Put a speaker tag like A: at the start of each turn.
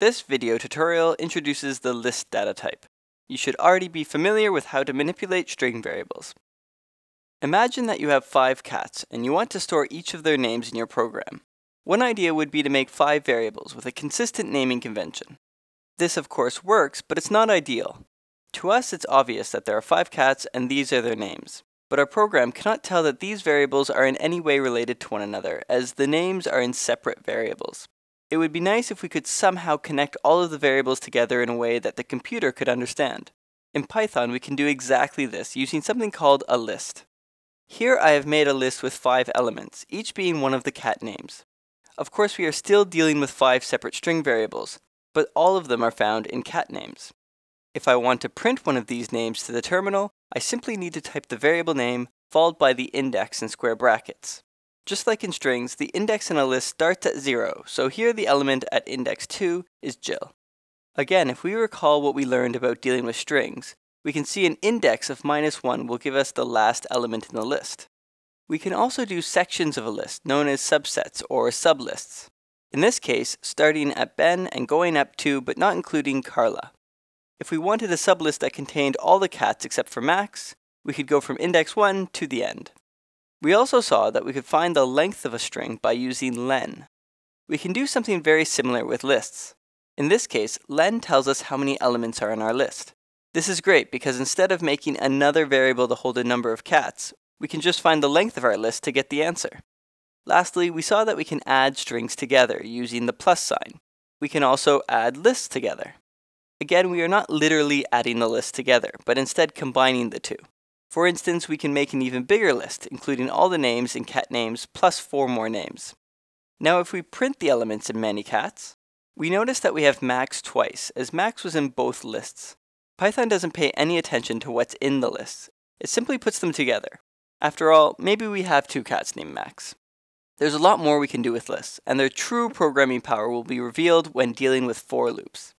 A: This video tutorial introduces the list data type. You should already be familiar with how to manipulate string variables. Imagine that you have five cats and you want to store each of their names in your program. One idea would be to make five variables with a consistent naming convention. This of course works, but it's not ideal. To us it's obvious that there are five cats and these are their names, but our program cannot tell that these variables are in any way related to one another as the names are in separate variables. It would be nice if we could somehow connect all of the variables together in a way that the computer could understand. In Python, we can do exactly this using something called a list. Here I have made a list with five elements, each being one of the cat names. Of course, we are still dealing with five separate string variables, but all of them are found in cat names. If I want to print one of these names to the terminal, I simply need to type the variable name followed by the index in square brackets. Just like in strings, the index in a list starts at 0, so here the element at index 2 is Jill. Again, if we recall what we learned about dealing with strings, we can see an index of minus 1 will give us the last element in the list. We can also do sections of a list, known as subsets or sublists. In this case, starting at Ben and going up to but not including Carla. If we wanted a sublist that contained all the cats except for Max, we could go from index 1 to the end. We also saw that we could find the length of a string by using len. We can do something very similar with lists. In this case, len tells us how many elements are in our list. This is great because instead of making another variable to hold a number of cats, we can just find the length of our list to get the answer. Lastly, we saw that we can add strings together using the plus sign. We can also add lists together. Again, we are not literally adding the list together, but instead combining the two. For instance, we can make an even bigger list, including all the names and cat names plus four more names. Now if we print the elements in ManyCats, we notice that we have max twice, as max was in both lists. Python doesn't pay any attention to what's in the lists. It simply puts them together. After all, maybe we have two cats named Max. There's a lot more we can do with lists, and their true programming power will be revealed when dealing with for loops.